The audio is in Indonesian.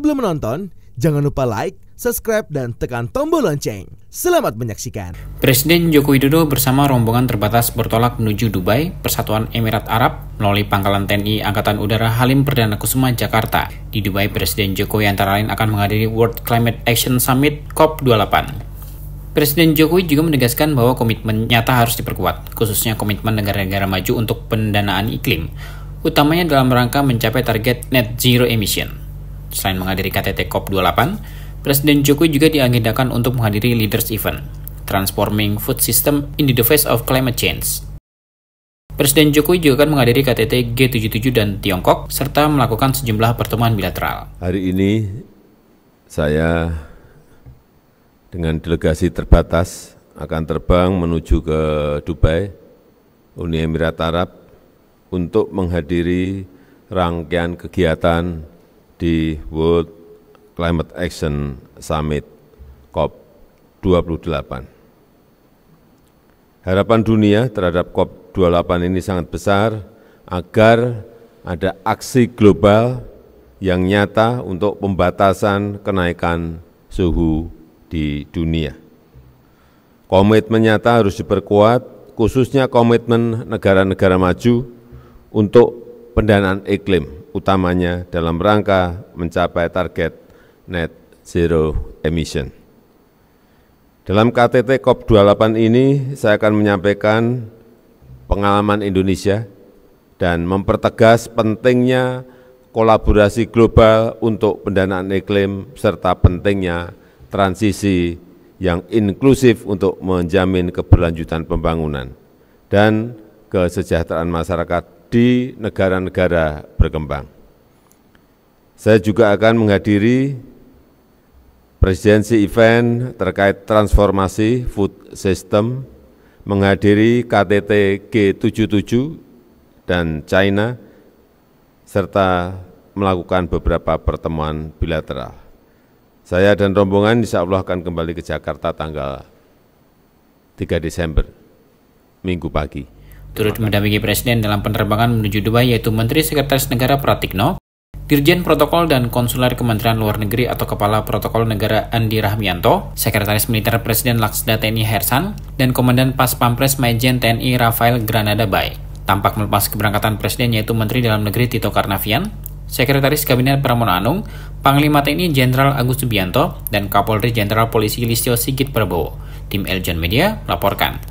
Sebelum menonton, jangan lupa like, subscribe, dan tekan tombol lonceng. Selamat menyaksikan. Presiden Joko Widodo bersama rombongan terbatas bertolak menuju Dubai, Persatuan Emirat Arab, melalui pangkalan TNI Angkatan Udara Halim Perdana Kusuma, Jakarta. Di Dubai, Presiden Jokowi antara lain akan menghadiri World Climate Action Summit COP28. Presiden Jokowi juga menegaskan bahwa komitmen nyata harus diperkuat, khususnya komitmen negara-negara maju untuk pendanaan iklim, utamanya dalam rangka mencapai target net zero emission. Selain menghadiri KTT COP28, Presiden Jokowi juga diagendakan untuk menghadiri Leaders Event, Transforming Food System in the Face of Climate Change. Presiden Jokowi juga akan menghadiri KTT G77 dan Tiongkok, serta melakukan sejumlah pertemuan bilateral. Hari ini saya dengan delegasi terbatas akan terbang menuju ke Dubai, Uni Emirat Arab, untuk menghadiri rangkaian kegiatan di World Climate Action Summit COP28. Harapan dunia terhadap COP28 ini sangat besar agar ada aksi global yang nyata untuk pembatasan kenaikan suhu di dunia. Komitmen nyata harus diperkuat, khususnya komitmen negara-negara maju untuk pendanaan iklim utamanya dalam rangka mencapai target net zero emission. Dalam KTT COP28 ini, saya akan menyampaikan pengalaman Indonesia dan mempertegas pentingnya kolaborasi global untuk pendanaan iklim serta pentingnya transisi yang inklusif untuk menjamin keberlanjutan pembangunan dan kesejahteraan masyarakat di negara-negara berkembang. Saya juga akan menghadiri presidensi event terkait transformasi food system, menghadiri KTT G77 dan China, serta melakukan beberapa pertemuan bilateral. Saya dan rombongan insya Allah akan kembali ke Jakarta tanggal 3 Desember, minggu pagi. Turut mendampingi Presiden dalam penerbangan menuju Dubai yaitu Menteri Sekretaris Negara Pratikno, Dirjen Protokol dan Konsuler Kementerian Luar Negeri atau Kepala Protokol Negara Andi Rahmianto, Sekretaris Militer Presiden Laksda TNI Hersan, dan Komandan Pas Pampres Majen TNI Rafael Granada Bay. Tampak melepas keberangkatan Presiden yaitu Menteri Dalam Negeri Tito Karnavian, Sekretaris Kabinet Pramono Anung, Panglima TNI Jenderal Agus Subianto, dan Kapolri Jenderal Polisi Listio Sigit Prabowo. Tim Eljon Media melaporkan.